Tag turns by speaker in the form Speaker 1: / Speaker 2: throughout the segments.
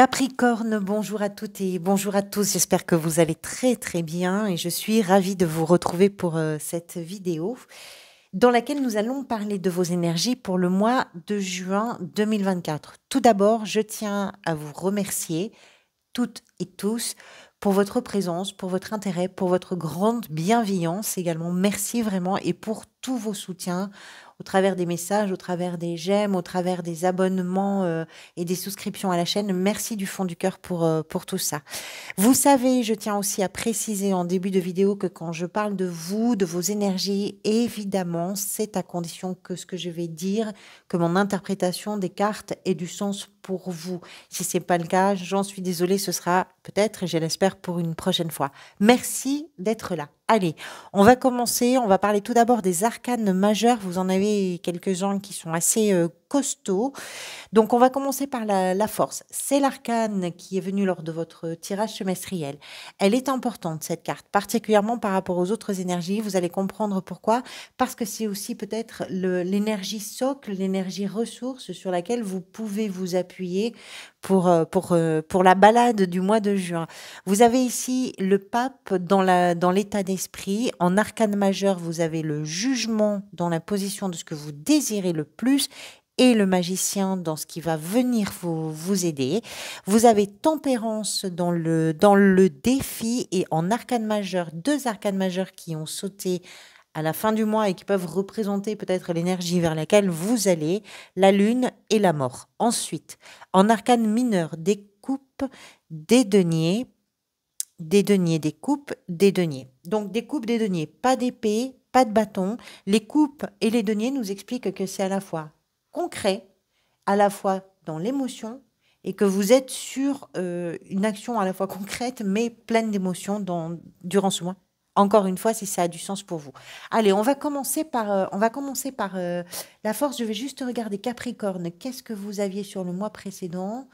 Speaker 1: Capricorne, bonjour à toutes et bonjour à tous. J'espère que vous allez très très bien et je suis ravie de vous retrouver pour euh, cette vidéo dans laquelle nous allons parler de vos énergies pour le mois de juin 2024. Tout d'abord, je tiens à vous remercier toutes et tous pour votre présence, pour votre intérêt, pour votre grande bienveillance également. Merci vraiment et pour tous vos soutiens au travers des messages, au travers des j'aime, au travers des abonnements euh, et des souscriptions à la chaîne. Merci du fond du cœur pour, euh, pour tout ça. Vous savez, je tiens aussi à préciser en début de vidéo que quand je parle de vous, de vos énergies, évidemment, c'est à condition que ce que je vais dire, que mon interprétation des cartes ait du sens pour vous. Si c'est pas le cas, j'en suis désolée, ce sera peut-être, je l'espère, pour une prochaine fois. Merci d'être là. Allez, on va commencer. On va parler tout d'abord des arcanes majeurs. Vous en avez quelques-uns qui sont assez euh, costaud. Donc on va commencer par la, force. C'est l'arcane qui est venu lors de votre tirage semestriel. Elle est importante, cette carte, particulièrement par rapport aux autres énergies. Vous allez comprendre pourquoi. Parce que c'est aussi peut-être l'énergie socle, l'énergie ressource sur laquelle vous pouvez vous appuyer pour, euh, pour, euh, pour la balade du mois de juin. Vous avez ici le pape dans la dans l'état d'esprit. En arcane majeur, vous avez le jugement dans la position de ce que vous désirez le plus et le magicien dans ce qui va venir vous, vous aider. Vous avez tempérance dans le, dans le défi et en arcane majeur, deux arcanes majeures qui ont sauté à la fin du mois et qui peuvent représenter peut-être l'énergie vers laquelle vous allez, la lune et la mort. Ensuite, en arcane mineur, des coupes, des deniers, des deniers, des coupes, des deniers. Donc des coupes, des deniers, pas d'épée, pas de bâton. Les coupes et les deniers nous expliquent que c'est à la fois concret, à la fois dans l'émotion et que vous êtes sur euh, une action à la fois concrète mais pleine d'émotions durant ce mois. Encore une fois, si ça a du sens pour vous. Allez, on va commencer par, euh, on va commencer par euh, la force. Je vais juste regarder Capricorne. Qu'est-ce que vous aviez sur le mois précédent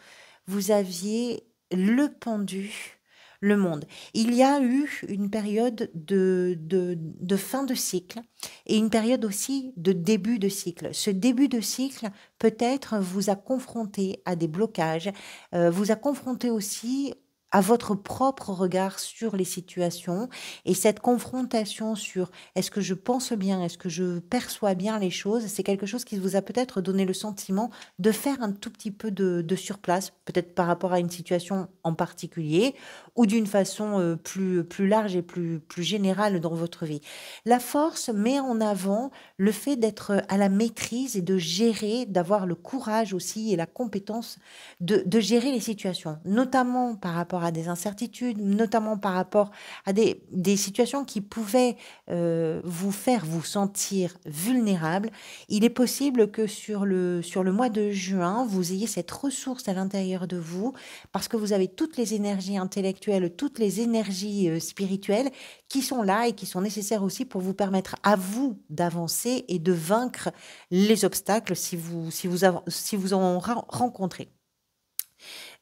Speaker 1: Vous aviez le pendu, le monde. Il y a eu une période de, de, fin de cycle et une période aussi de début de cycle. Ce début de cycle peut-être vous a confronté à des blocages, euh, vous a confronté aussi à votre propre regard sur les situations et cette confrontation sur est-ce que je pense bien, est-ce que je perçois bien les choses, c'est quelque chose qui vous a peut-être donné le sentiment de faire un tout petit peu de, de surplace, peut-être par rapport à une situation en particulier ou d'une façon euh, plus, plus large et plus, plus générale dans votre vie. La force met en avant le fait d'être à la maîtrise et de gérer, d'avoir le courage aussi et la compétence de, de gérer les situations, notamment par rapport à à des incertitudes, notamment par rapport à des, des situations qui pouvaient euh, vous faire vous sentir vulnérable, il est possible que sur le, sur le mois de juin, vous ayez cette ressource à l'intérieur de vous, parce que vous avez toutes les énergies intellectuelles, toutes les énergies euh, spirituelles qui sont là et qui sont nécessaires aussi pour vous permettre à vous d'avancer et de vaincre les obstacles si vous, si vous, si vous en rencontrez.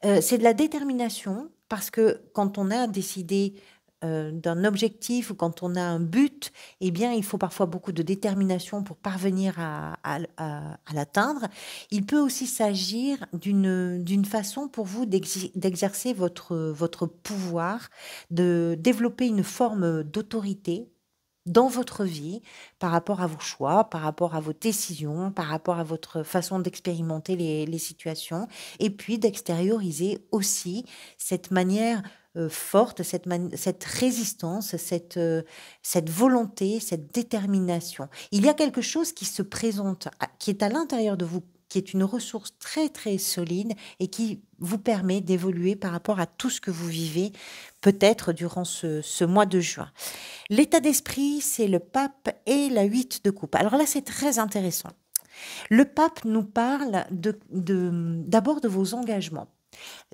Speaker 1: Euh, c'est de la détermination, parce que quand on a décidé euh, d'un objectif ou quand on a un but, eh bien, il faut parfois beaucoup de détermination pour parvenir à, l'atteindre. Il peut aussi s'agir d'une façon pour vous d'exercer votre, votre pouvoir, de développer une forme d'autorité dans votre vie par rapport à vos choix, par rapport à vos décisions, par rapport à votre façon d'expérimenter les, situations, et puis d'extérioriser aussi cette manière euh, forte, cette, résistance, euh, cette, volonté, cette détermination. Il y a quelque chose qui se présente, qui est à l'intérieur de vous qui est une ressource très très solide et qui vous permet d'évoluer par rapport à tout ce que vous vivez peut-être durant ce, mois de juin. L'état d'esprit, c'est le pape et la 8 de coupe. Alors là, c'est très intéressant. Le pape nous parle d'abord de, de vos engagements,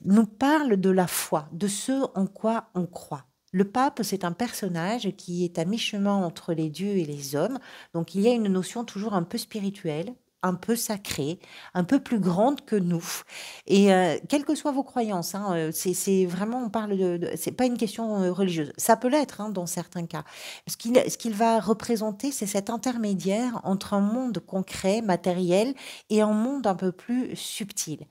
Speaker 1: nous parle de la foi, de ce en quoi on croit. Le pape, c'est un personnage qui est à mi-chemin entre les dieux et les hommes, donc il y a une notion toujours un peu spirituelle, un peu sacrée, un peu plus grande que nous. Et euh, quelles que soient vos croyances, hein, euh, c'est vraiment, on parle de, c'est pas une question euh, religieuse. Ça peut l'être hein, dans certains cas. Ce qu'il qu'il va représenter, c'est cet intermédiaire entre un monde concret, matériel, et un monde un peu plus subtil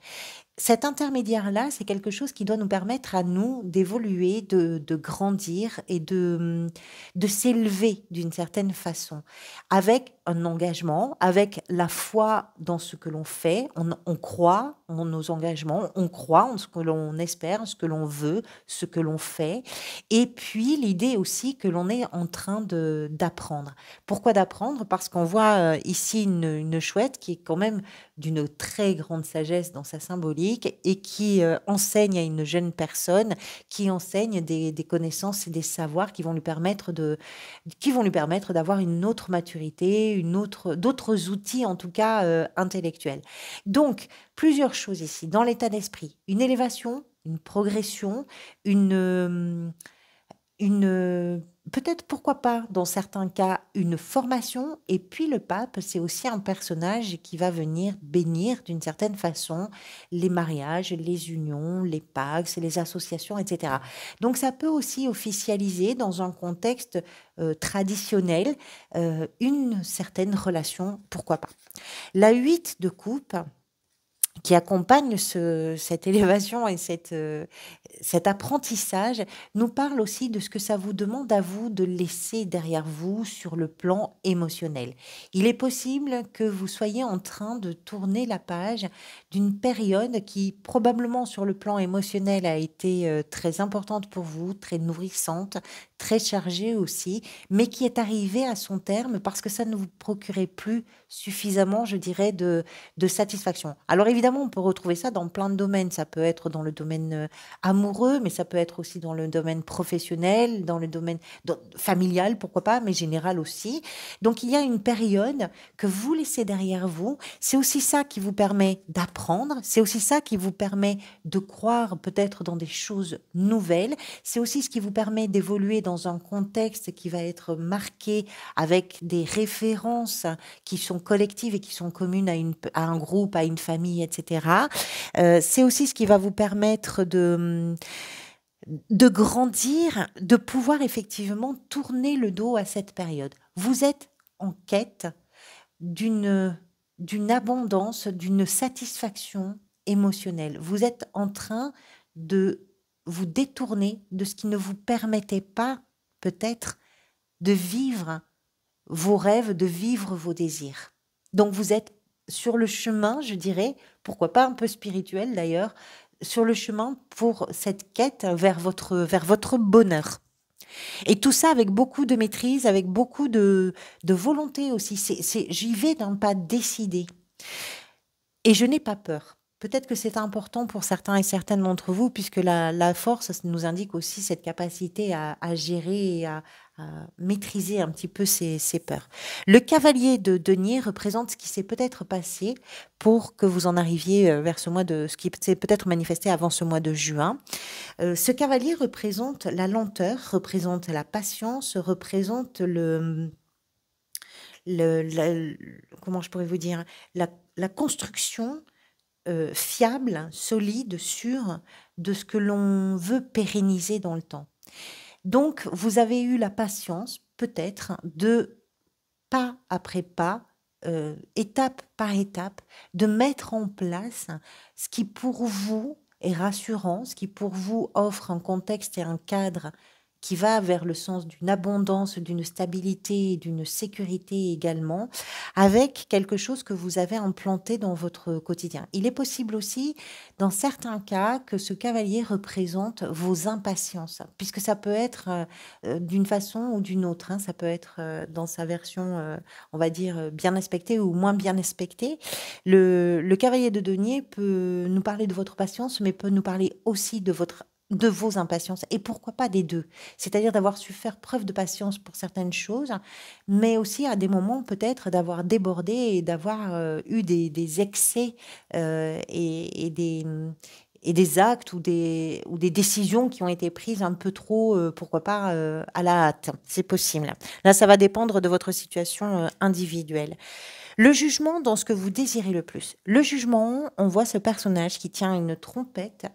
Speaker 1: cet intermédiaire-là, c'est quelque chose qui doit nous permettre à nous d'évoluer, de, grandir et de, de s'élever d'une certaine façon, avec un engagement, avec la foi dans ce que l'on fait, on, on croit, nos engagements, on croit en ce que l'on espère, en ce que l'on veut, ce que l'on fait. Et puis l'idée aussi que l'on est en train d'apprendre. Pourquoi d'apprendre Parce qu'on voit euh, ici une, chouette qui est quand même d'une très grande sagesse dans sa symbolique et qui euh, enseigne à une jeune personne, qui enseigne des, connaissances et des savoirs qui vont lui permettre de, qui vont lui permettre d'avoir une autre maturité, une autre, d'autres outils en tout cas euh, intellectuels. Donc plusieurs chose ici, dans l'état d'esprit. Une élévation, une progression, une... Euh, une euh, peut-être pourquoi pas dans certains cas une formation et puis le pape c'est aussi un personnage qui va venir bénir d'une certaine façon les mariages, les unions, les pax, les associations, etc. Donc ça peut aussi officialiser dans un contexte euh, traditionnel une certaine relation, pourquoi pas. La 8 de coupe, qui accompagne cette élévation et cette, euh, cet apprentissage nous parle aussi de ce que ça vous demande à vous de laisser derrière vous sur le plan émotionnel. Il est possible que vous soyez en train de tourner la page d'une période qui probablement sur le plan émotionnel a été euh, très importante pour vous, très nourrissante, très chargée aussi, mais qui est arrivée à son terme parce que ça ne vous procurait plus suffisamment, je dirais, de, de satisfaction. Alors évidemment, on peut retrouver ça dans plein de domaines. Ça peut être dans le domaine euh, amoureux, mais ça peut être aussi dans le domaine professionnel, dans le domaine familial, pourquoi pas, mais général aussi. Donc il y a une période que vous laissez derrière vous. C'est aussi ça qui vous permet d'apprendre c'est aussi ça qui vous permet de croire peut-être dans des choses nouvelles. C'est aussi ce qui vous permet d'évoluer dans un contexte qui va être marqué avec des références qui sont collectives et qui sont communes à, un groupe, à une famille, etc. Euh, c'est aussi ce qui va vous permettre de de grandir, de pouvoir effectivement tourner le dos à cette période. Vous êtes en quête d'une d'une abondance, d'une satisfaction émotionnelle. Vous êtes en train de vous détourner de ce qui ne vous permettait pas, peut-être, de vivre vos rêves, de vivre vos désirs. Donc vous êtes sur le chemin, je dirais, pourquoi pas un peu spirituel d'ailleurs, sur le chemin pour cette quête vers votre, vers votre bonheur. Et tout ça avec beaucoup de maîtrise, avec beaucoup de, de volonté aussi. C'est, j'y vais d'un pas décidé. Et je n'ai pas peur. Peut-être que c'est important pour certains et certaines d'entre vous, puisque la, la, force nous indique aussi cette capacité à, à gérer et à, maîtriser un petit peu ses, peurs. Le cavalier de denier représente ce qui s'est peut-être passé pour que vous en arriviez euh, vers ce mois de ce qui s'est peut-être manifesté avant ce mois de juin. Euh, ce cavalier représente la lenteur, représente la patience, représente le, comment je pourrais vous dire la, construction euh, fiable, solide, sûre de ce que l'on veut pérenniser dans le temps. Donc, vous avez eu la patience, peut-être, de pas après pas, euh, étape par étape, de mettre en place ce qui pour vous est rassurant, ce qui pour vous offre un contexte et un cadre qui va vers le sens d'une abondance, d'une stabilité, d'une sécurité également, avec quelque chose que vous avez implanté dans votre quotidien. Il est possible aussi, dans certains cas, que ce cavalier représente vos impatiences, puisque ça peut être euh, d'une façon ou d'une autre, hein. ça peut être euh, dans sa version, euh, on va dire, bien respectée ou moins bien respectée. Le, le cavalier de denier peut nous parler de votre patience, mais peut nous parler aussi de votre de vos impatiences et pourquoi pas des deux. C'est-à-dire d'avoir su faire preuve de patience pour certaines choses, mais aussi à des moments peut-être d'avoir débordé et d'avoir euh, eu des, excès euh, et, des, et des actes ou des, ou des décisions qui ont été prises un peu trop, euh, pourquoi pas, à la hâte. C'est possible. Là, ça va dépendre de votre situation individuelle. Le jugement dans ce que vous désirez le plus. Le jugement, on voit ce personnage qui tient une trompette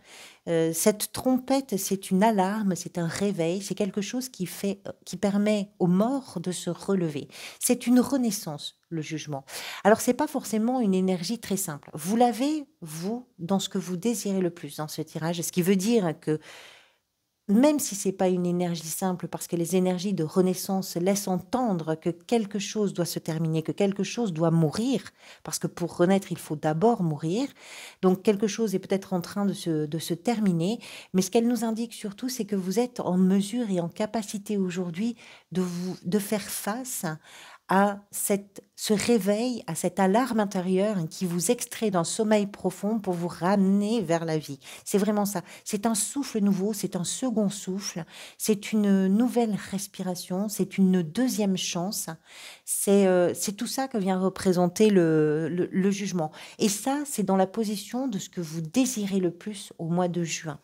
Speaker 1: euh, cette trompette, c'est une alarme, c'est un réveil, c'est quelque chose qui, fait, euh, qui permet aux morts de se relever. C'est une renaissance, le jugement. Alors, c'est pas forcément une énergie très simple. Vous l'avez, vous, dans ce que vous désirez le plus dans ce tirage, ce qui veut dire que même si ce n'est pas une énergie simple, parce que les énergies de renaissance laissent entendre que quelque chose doit se terminer, que quelque chose doit mourir, parce que pour renaître, il faut d'abord mourir. Donc quelque chose est peut-être en train de se, de se terminer, mais ce qu'elle nous indique surtout, c'est que vous êtes en mesure et en capacité aujourd'hui de, vous, de faire face à cette, ce réveil, à cette alarme intérieure hein, qui vous extrait d'un sommeil profond pour vous ramener vers la vie. C'est vraiment ça. C'est un souffle nouveau, c'est un second souffle, c'est une nouvelle respiration, c'est une deuxième chance. C'est euh, tout ça que vient représenter le jugement. Et ça, c'est dans la position de ce que vous désirez le plus au mois de juin.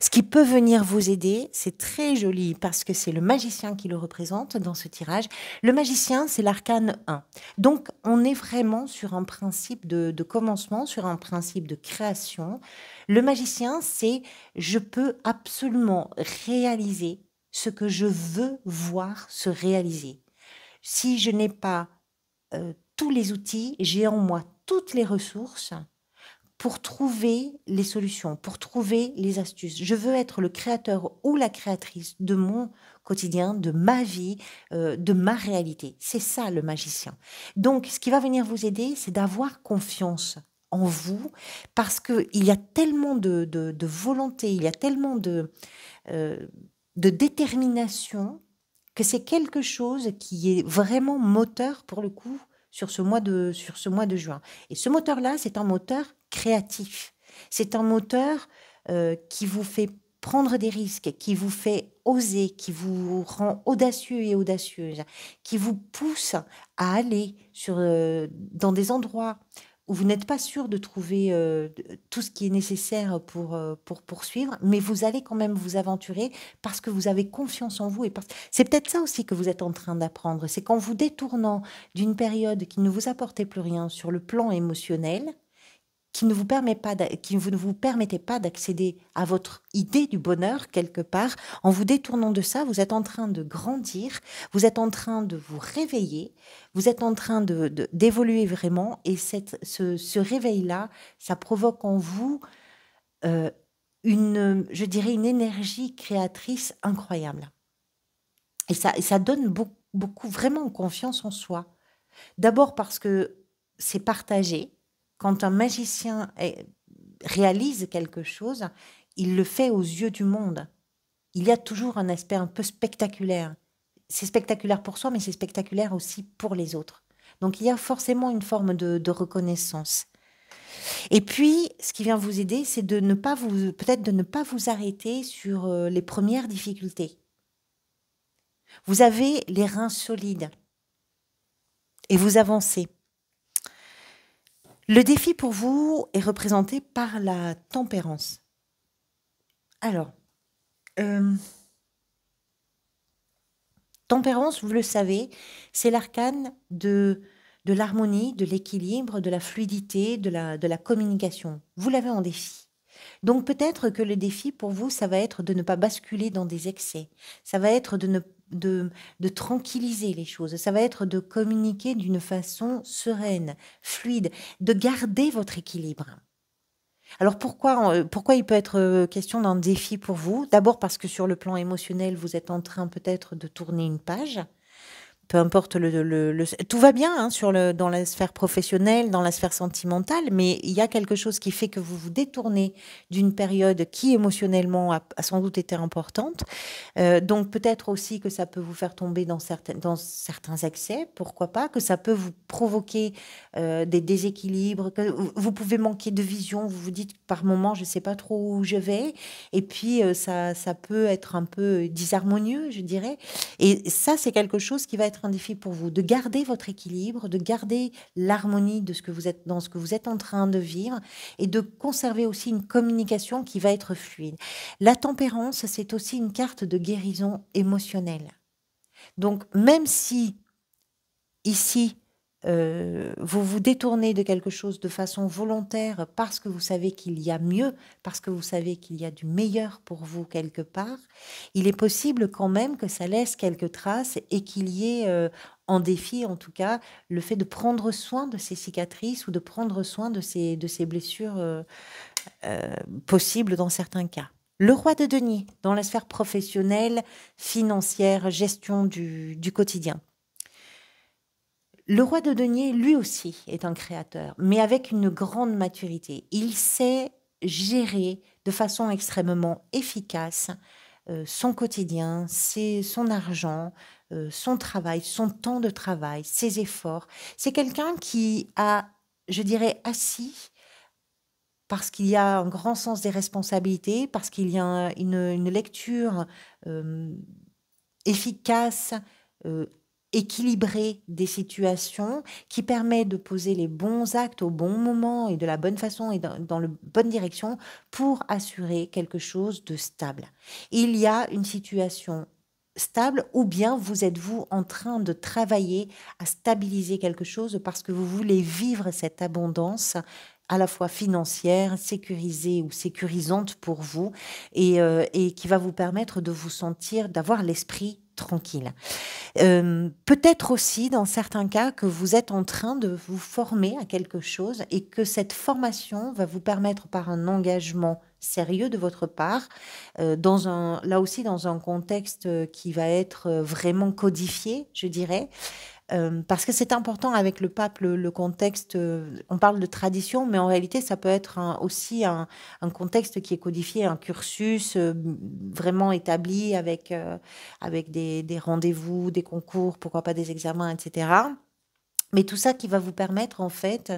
Speaker 1: Ce qui peut venir vous aider, c'est très joli parce que c'est le magicien qui le représente dans ce tirage. Le magicien, c'est l'arcane 1. Donc, on est vraiment sur un principe de, commencement, sur un principe de création. Le magicien, c'est je peux absolument réaliser ce que je veux voir se réaliser. Si je n'ai pas euh, tous les outils, j'ai en moi toutes les ressources pour trouver les solutions, pour trouver les astuces. Je veux être le créateur ou la créatrice de mon quotidien, de ma vie, euh, de ma réalité. C'est ça le magicien. Donc, ce qui va venir vous aider, c'est d'avoir confiance en vous, parce qu'il y a tellement de, de, volonté, il y a tellement de, euh, de détermination que c'est quelque chose qui est vraiment moteur pour le coup sur ce mois de, sur ce mois de juin. Et ce moteur-là, c'est un moteur créatif. C'est un moteur euh, qui vous fait prendre des risques, qui vous fait oser, qui vous rend audacieux et audacieuse, qui vous pousse à aller sur, euh, dans des endroits où vous n'êtes pas sûr de trouver euh, tout ce qui est nécessaire pour, pour poursuivre, mais vous allez quand même vous aventurer parce que vous avez confiance en vous. et C'est peut-être ça aussi que vous êtes en train d'apprendre, c'est qu'en vous détournant d'une période qui ne vous apportait plus rien sur le plan émotionnel, qui ne vous, permet pas qui ne vous permettez pas d'accéder à votre idée du bonheur quelque part, en vous détournant de ça, vous êtes en train de grandir, vous êtes en train de vous réveiller, vous êtes en train de, d'évoluer vraiment, et cette, ce, réveil-là, ça provoque en vous euh, une, je dirais, une énergie créatrice incroyable. Et ça, ça donne beaucoup, beaucoup, vraiment confiance en soi. D'abord parce que c'est partagé, quand un magicien réalise quelque chose, il le fait aux yeux du monde. Il y a toujours un aspect un peu spectaculaire. C'est spectaculaire pour soi, mais c'est spectaculaire aussi pour les autres. Donc il y a forcément une forme de, reconnaissance. Et puis, ce qui vient vous aider, c'est de ne pas vous, peut-être de ne pas vous arrêter sur euh, les premières difficultés. Vous avez les reins solides et vous avancez. Le défi pour vous est représenté par la tempérance. Alors, euh, tempérance, vous le savez, c'est l'arcane de, de l'harmonie, de l'équilibre, de la fluidité, de la, de la communication. Vous l'avez en défi. Donc peut-être que le défi pour vous, ça va être de ne pas basculer dans des excès. Ça va être de ne pas de, tranquilliser les choses, ça va être de communiquer d'une façon sereine, fluide, de garder votre équilibre. Alors pourquoi, euh, pourquoi il peut être euh, question d'un défi pour vous D'abord parce que sur le plan émotionnel, vous êtes en train peut-être de tourner une page peu importe le, tout va bien hein, sur le dans la sphère professionnelle, dans la sphère sentimentale, mais il y a quelque chose qui fait que vous vous détournez d'une période qui émotionnellement a, sans doute été importante. Euh, donc peut-être aussi que ça peut vous faire tomber dans certains dans certains accès, pourquoi pas, que ça peut vous provoquer euh, des déséquilibres, que vous pouvez manquer de vision, vous vous dites par moment je sais pas trop où je vais, et puis euh, ça ça peut être un peu disharmonieux, je dirais. Et ça c'est quelque chose qui va être un défi pour vous, de garder votre équilibre, de garder l'harmonie de ce que vous êtes dans ce que vous êtes en train de vivre et de conserver aussi une communication qui va être fluide. La tempérance, c'est aussi une carte de guérison émotionnelle. Donc même si ici euh, vous vous détournez de quelque chose de façon volontaire parce que vous savez qu'il y a mieux, parce que vous savez qu'il y a du meilleur pour vous quelque part, il est possible quand même que ça laisse quelques traces et qu'il y ait euh, en défi, en tout cas, le fait de prendre soin de ces cicatrices ou de prendre soin de ces, de blessures euh, possibles dans certains cas. Le roi de Denis dans la sphère professionnelle, financière, gestion du quotidien. Le roi de denier, lui aussi, est un créateur, mais avec une grande maturité. Il sait gérer de façon extrêmement efficace euh, son quotidien, son argent, euh, son travail, son temps de travail, ses efforts. C'est quelqu'un qui a, je dirais, assis parce qu'il y a un grand sens des responsabilités, parce qu'il y a une, lecture euh, efficace, équilibrer des situations qui permet de poser les bons actes au bon moment et de la bonne façon et dans, la bonne direction pour assurer quelque chose de stable. Il y a une situation stable ou bien vous êtes vous en train de travailler à stabiliser quelque chose parce que vous voulez vivre cette abondance à la fois financière, sécurisée ou sécurisante pour vous et euh, qui va vous permettre de vous sentir, d'avoir l'esprit tranquille. Euh, peut-être aussi, dans certains cas, que vous êtes en train de vous former à quelque chose et que cette formation va vous permettre, par un engagement sérieux de votre part, euh, là aussi dans un contexte qui va être vraiment codifié, je dirais, euh, parce que c'est important avec le pape, le, contexte, euh, on parle de tradition, mais en réalité, ça peut être aussi un, contexte qui est codifié, un cursus euh, vraiment établi avec, avec des, des rendez-vous, des concours, pourquoi pas des examens, etc. Mais tout ça qui va vous permettre en fait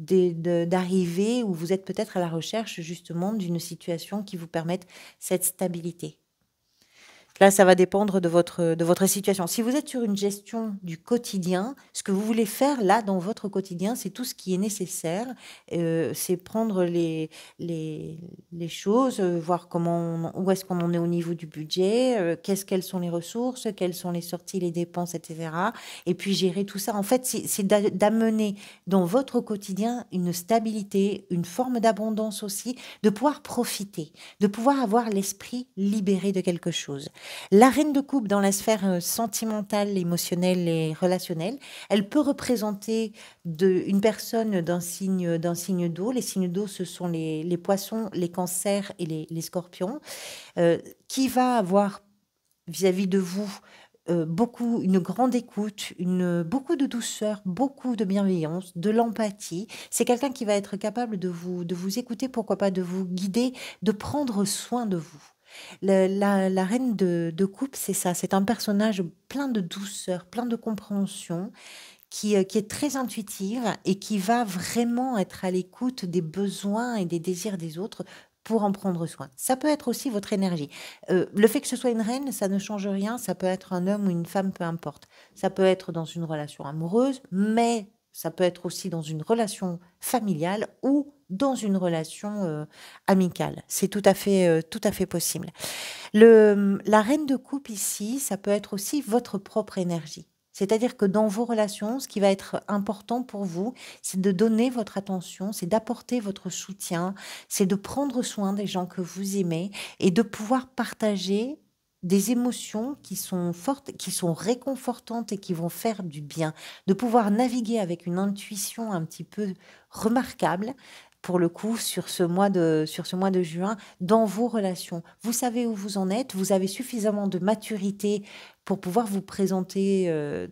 Speaker 1: d'arriver où vous êtes peut-être à la recherche justement d'une situation qui vous permette cette stabilité. Là, ça va dépendre de votre, de votre situation. Si vous êtes sur une gestion du quotidien, ce que vous voulez faire là dans votre quotidien, c'est tout ce qui est nécessaire. Euh, c'est prendre les, les, les choses, euh, voir comment où est-ce qu'on en est au niveau du budget, euh, qu'est-ce quelles sont les ressources, quelles sont les sorties, les dépenses, etc. Et puis gérer tout ça. En fait, c'est d'amener dans votre quotidien une stabilité, une forme d'abondance aussi, de pouvoir profiter, de pouvoir avoir l'esprit libéré de quelque chose. La reine de coupe dans la sphère euh, sentimentale, émotionnelle et relationnelle, elle peut représenter une personne d'un signe d'un signe d'eau. Les signes d'eau, ce sont les, poissons, les cancers et les, scorpions, euh, qui va avoir vis-à-vis de vous euh, beaucoup une grande écoute, beaucoup de douceur, beaucoup de bienveillance, de l'empathie. C'est quelqu'un qui va être capable de vous de vous écouter, pourquoi pas de vous guider, de prendre soin de vous la, reine de, coupe, c'est ça. C'est un personnage plein de douceur, plein de compréhension, qui, euh, qui, est très intuitive et qui va vraiment être à l'écoute des besoins et des désirs des autres pour en prendre soin. Ça peut être aussi votre énergie. Euh, le fait que ce soit une reine, ça ne change rien. Ça peut être un homme ou une femme, peu importe. Ça peut être dans une relation amoureuse, mais ça peut être aussi dans une relation familiale ou dans une relation euh, amicale. C'est tout à fait euh, tout à fait possible. Le, la reine de coupe ici, ça peut être aussi votre propre énergie. C'est-à-dire que dans vos relations, ce qui va être important pour vous, c'est de donner votre attention, c'est d'apporter votre soutien, c'est de prendre soin des gens que vous aimez et de pouvoir partager des émotions qui sont fortes, qui sont réconfortantes et qui vont faire du bien, de pouvoir naviguer avec une intuition un petit peu remarquable pour le coup, sur ce mois de, sur ce mois de juin, dans vos relations. Vous savez où vous en êtes, vous avez suffisamment de maturité pour pouvoir vous présenter euh,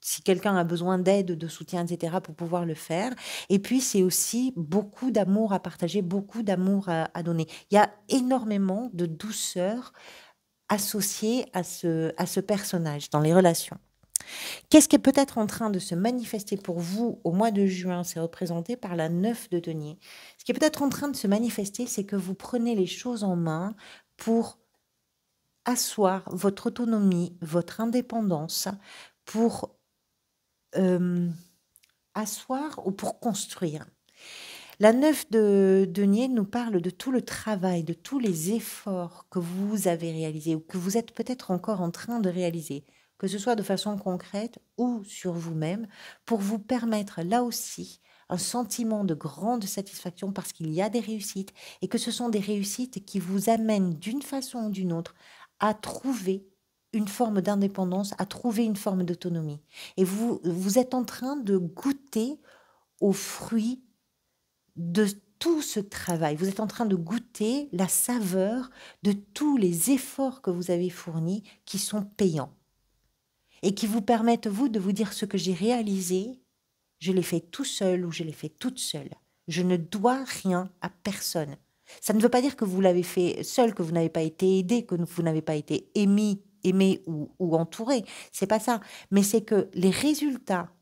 Speaker 1: si quelqu'un a besoin d'aide, de soutien, etc., pour pouvoir le faire. Et puis, c'est aussi beaucoup d'amour à partager, beaucoup d'amour à, à, donner. Il y a énormément de douceur associée à ce, à ce personnage dans les relations. Qu'est-ce qui est peut-être en train de se manifester pour vous au mois de juin C'est représenté par la neuf de denier. Ce qui est peut-être en train de se manifester, c'est que vous prenez les choses en main pour asseoir votre autonomie, votre indépendance, pour euh, asseoir ou pour construire. La neuf de denier nous parle de tout le travail, de tous les efforts que vous avez réalisés ou que vous êtes peut-être encore en train de réaliser que ce soit de façon concrète ou sur vous-même, pour vous permettre là aussi un sentiment de grande satisfaction parce qu'il y a des réussites et que ce sont des réussites qui vous amènent d'une façon ou d'une autre à trouver une forme d'indépendance, à trouver une forme d'autonomie. Et vous, vous êtes en train de goûter aux fruits de tout ce travail. Vous êtes en train de goûter la saveur de tous les efforts que vous avez fournis qui sont payants et qui vous permettent, vous, de vous dire ce que j'ai réalisé, je l'ai fait tout seul ou je l'ai fait toute seule. Je ne dois rien à personne. Ça ne veut pas dire que vous l'avez fait seul, que vous n'avez pas été aidé, que vous n'avez pas été aimé ou entouré. C'est pas ça. Mais c'est que les résultats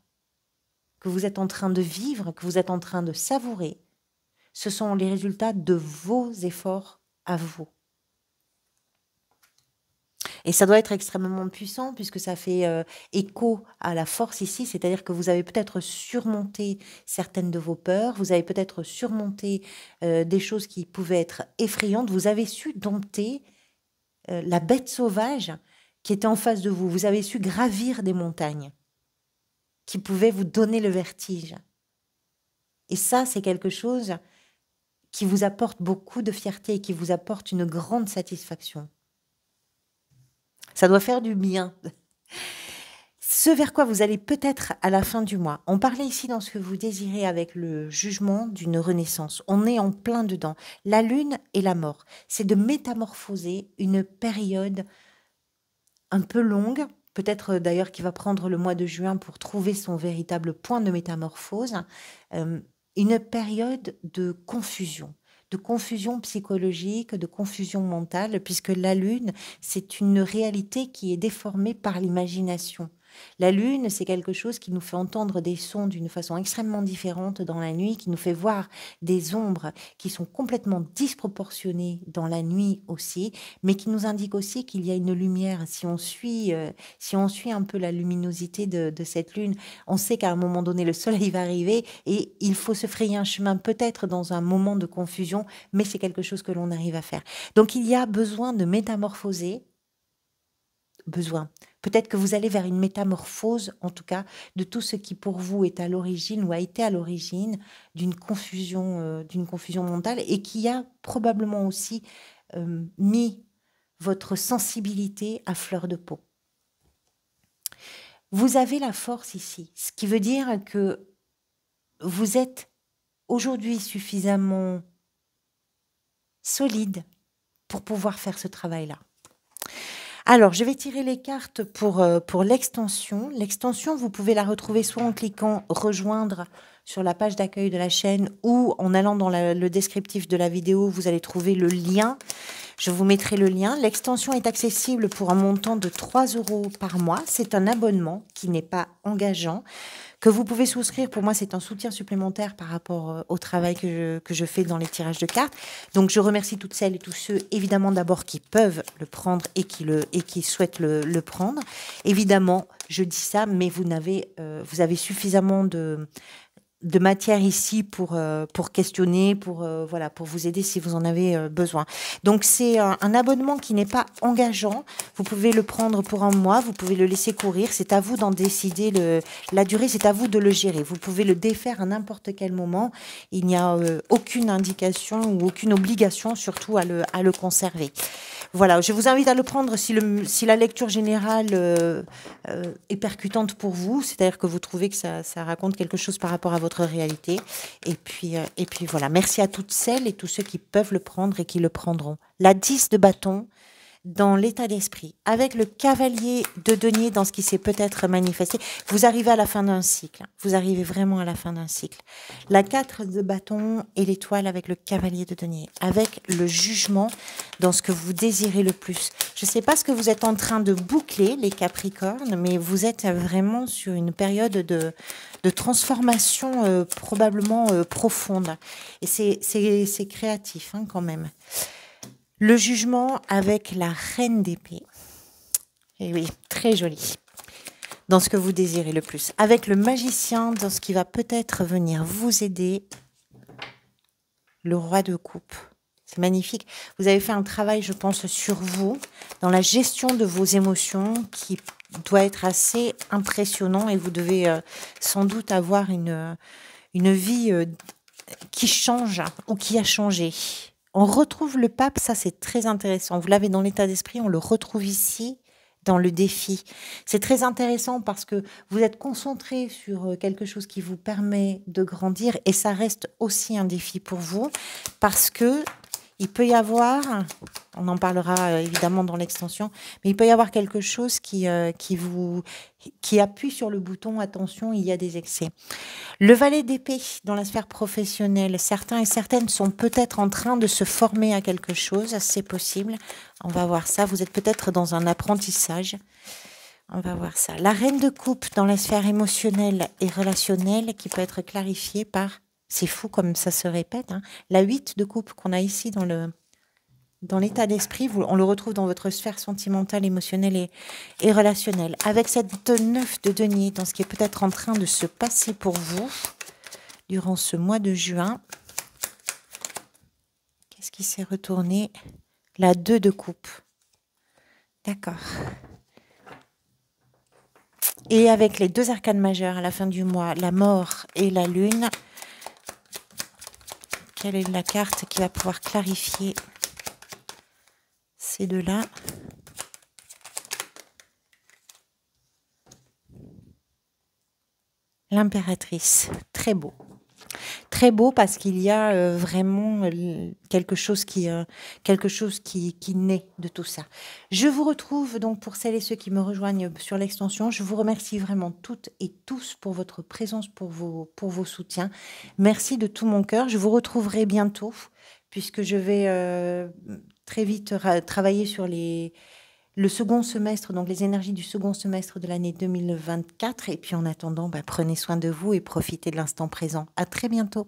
Speaker 1: que vous êtes en train de vivre, que vous êtes en train de savourer, ce sont les résultats de vos efforts à vous. Et ça doit être extrêmement puissant puisque ça fait euh, écho à la force ici, c'est-à-dire que vous avez peut-être surmonté certaines de vos peurs, vous avez peut-être surmonté euh, des choses qui pouvaient être effrayantes, vous avez su dompter euh, la bête sauvage qui était en face de vous, vous avez su gravir des montagnes qui pouvaient vous donner le vertige. Et ça, c'est quelque chose qui vous apporte beaucoup de fierté et qui vous apporte une grande satisfaction. Ça doit faire du bien. Ce vers quoi vous allez peut-être à la fin du mois. On parlait ici dans ce que vous désirez avec le jugement d'une renaissance. On est en plein dedans. La lune et la mort, c'est de métamorphoser une période un peu longue, peut-être d'ailleurs qui va prendre le mois de juin pour trouver son véritable point de métamorphose, euh, une période de confusion, de confusion psychologique, de confusion mentale, puisque la Lune, c'est une réalité qui est déformée par l'imagination. La lune, c'est quelque chose qui nous fait entendre des sons d'une façon extrêmement différente dans la nuit, qui nous fait voir des ombres qui sont complètement disproportionnées dans la nuit aussi, mais qui nous indique aussi qu'il y a une lumière. Si on suit, euh, si on suit un peu la luminosité de cette lune, on sait qu'à un moment donné, le soleil va arriver et il faut se frayer un chemin peut-être dans un moment de confusion, mais c'est quelque chose que l'on arrive à faire. Donc il y a besoin de métamorphoser besoin. Peut-être que vous allez vers une métamorphose, en tout cas, de tout ce qui pour vous est à l'origine ou a été à l'origine d'une confusion, euh, d'une confusion mentale et qui a probablement aussi euh, mis votre sensibilité à fleur de peau. Vous avez la force ici, ce qui veut dire que vous êtes aujourd'hui suffisamment solide pour pouvoir faire ce travail-là. Alors, je vais tirer les cartes pour, euh, pour l'extension. L'extension, vous pouvez la retrouver soit en cliquant rejoindre sur la page d'accueil de la chaîne ou en allant dans le descriptif de la vidéo, vous allez trouver le lien. Je vous mettrai le lien. L'extension est accessible pour un montant de 3 euros par mois. C'est un abonnement qui n'est pas engageant, que vous pouvez souscrire. Pour moi, c'est un soutien supplémentaire par rapport euh, au travail que je, fais dans les tirages de cartes. Donc, je remercie toutes celles et tous ceux, évidemment, d'abord qui peuvent le prendre et qui, le, et qui souhaitent le, prendre. Évidemment, je dis ça, mais vous, n'avez euh, vous avez suffisamment de de matière ici pour, euh, pour questionner, pour, euh, voilà, pour vous aider si vous en avez euh, besoin. Donc c'est un, abonnement qui n'est pas engageant. Vous pouvez le prendre pour un mois, vous pouvez le laisser courir. C'est à vous d'en décider le, la durée, c'est à vous de le gérer. Vous pouvez le défaire à n'importe quel moment. Il n'y a aucune indication ou aucune obligation surtout à le, à le conserver. Voilà, je vous invite à le prendre si, le, si la lecture générale est percutante pour vous, c'est-à-dire que vous trouvez que ça, ça raconte quelque chose par rapport à votre réalité. Et puis, euh, et puis voilà, merci à toutes celles et tous ceux qui peuvent le prendre et qui le prendront. La 10 de bâton, dans l'état d'esprit, avec le cavalier de denier dans ce qui s'est peut-être manifesté, vous arrivez à la fin d'un cycle. Hein. Vous arrivez vraiment à la fin d'un cycle. La 4 de bâton et l'étoile avec le cavalier de denier, avec le jugement dans ce que vous désirez le plus. Je ne sais pas ce que vous êtes en train de boucler, les Capricornes, mais vous êtes vraiment sur une période de, de transformation euh, probablement euh, profonde. Et c'est créatif hein, quand même. Le jugement avec la reine d'épée. Et eh oui, très joli. Dans ce que vous désirez le plus. Avec le magicien, dans ce qui va peut-être venir vous aider. Le roi de coupe. C'est magnifique. Vous avez fait un travail, je pense, sur vous, dans la gestion de vos émotions qui doit être assez impressionnant et vous devez euh, sans doute avoir une, une vie euh, qui change ou qui a changé. On retrouve le pape, ça c'est très intéressant. Vous l'avez dans l'état d'esprit, on le retrouve ici dans le défi. C'est très intéressant parce que vous êtes concentré sur euh, quelque chose qui vous permet de grandir et ça reste aussi un défi pour vous parce que il peut y avoir, on en parlera euh, évidemment dans l'extension, mais il peut y avoir quelque chose qui, euh, qui appuie sur le bouton attention, il y a des excès. Le valet d'épée dans la sphère professionnelle, certains et certaines sont peut-être en train de se former à quelque chose, c'est possible. On va voir ça. Vous êtes peut-être dans un apprentissage. On va voir ça. La reine de coupe dans la sphère émotionnelle et relationnelle qui peut être clarifiée par c'est fou comme ça se répète. Hein. La 8 de coupe qu'on a ici dans le dans l'état d'esprit, on le retrouve dans votre sphère sentimentale, émotionnelle et, relationnelle. Avec cette neuf de denier, dans ce qui est peut-être en train de se passer pour vous durant ce mois de juin, qu'est-ce qui s'est retourné La 2 de coupe. D'accord. Et avec les deux arcanes majeurs à la fin du mois, la mort et la lune, quelle est la carte qui va pouvoir clarifier ces deux-là. L'impératrice, très beau très beau parce qu'il y a euh, vraiment euh, quelque chose qui euh, quelque chose qui, qui, naît de tout ça. Je vous retrouve donc pour celles et ceux qui me rejoignent sur l'extension. Je vous remercie vraiment toutes et tous pour votre présence, pour vos pour vos soutiens. Merci de tout mon cœur. Je vous retrouverai bientôt puisque je vais très vite travailler sur les le second semestre, donc les énergies du second semestre de l'année 2024. Et puis en attendant, bah, prenez soin de vous et profitez de l'instant présent. À très bientôt.